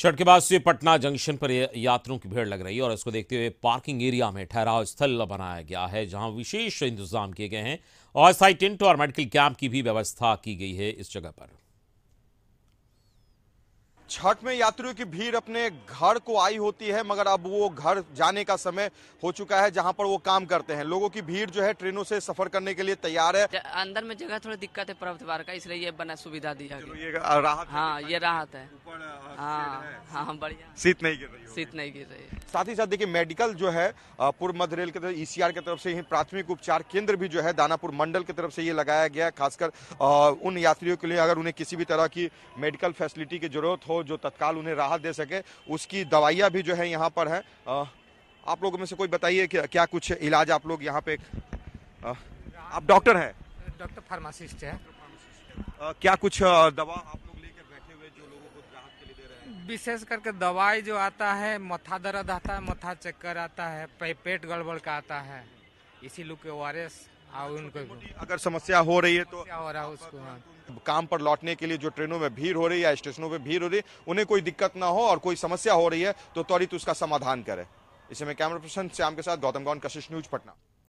छठ के बाद से पटना जंक्शन पर यात्रियों की भीड़ लग रही है और इसको देखते हुए पार्किंग एरिया में ठहराव स्थल बनाया गया है जहां विशेष इंतजाम किए गए हैं अस्थायी टेंट और मेडिकल कैंप की भी व्यवस्था की गई है इस जगह पर छठ में यात्रियों की भीड़ अपने घर को आई होती है मगर अब वो घर जाने का समय हो चुका है जहां पर वो काम करते हैं लोगों की भीड़ जो है ट्रेनों से सफर करने के लिए तैयार है अंदर में जगह थोड़ी दिक्कत है पर्व त्योहार का इसलिए ये बना सुविधा दिया गया राहत हाँ ये राहत है हाँ हाँ, हाँ बढ़िया सीट नहीं गिर रही सीट नहीं गिर रही साथ ही साथ देखिए मेडिकल जो है पूर्व मध्य रेल के तरफ ई e की तरफ से ही प्राथमिक उपचार केंद्र भी जो है दानापुर मंडल की तरफ से ये लगाया गया खासकर उन यात्रियों के लिए अगर उन्हें किसी भी तरह की मेडिकल फैसिलिटी की जरूरत हो जो तत्काल उन्हें राहत दे सके उसकी दवाइयाँ भी जो है यहाँ पर है आप लोगों में से कोई बताइए क्या कुछ इलाज आप लोग यहाँ पे आप डॉक्टर हैं डॉक्टर फार्मासिस्ट है क्या कुछ दवा आप विशेष करके दवाई जो आता है मथा दर्द आता है मथा चक्कर आता है पे, पेट गड़बड़ का आता है इसी लुक के ओ आर एस उनको अगर समस्या हो रही है तो हो रहा है उसको हाँ काम पर लौटने के लिए जो ट्रेनों में भीड़ हो रही है स्टेशनों पे भीड़ हो रही है उन्हें कोई दिक्कत ना हो और कोई समस्या हो रही है तो त्वरित उसका समाधान करे इसे में कैमरा पर्सन श्याम के साथ गौतम गौन कशिश न्यूज पटना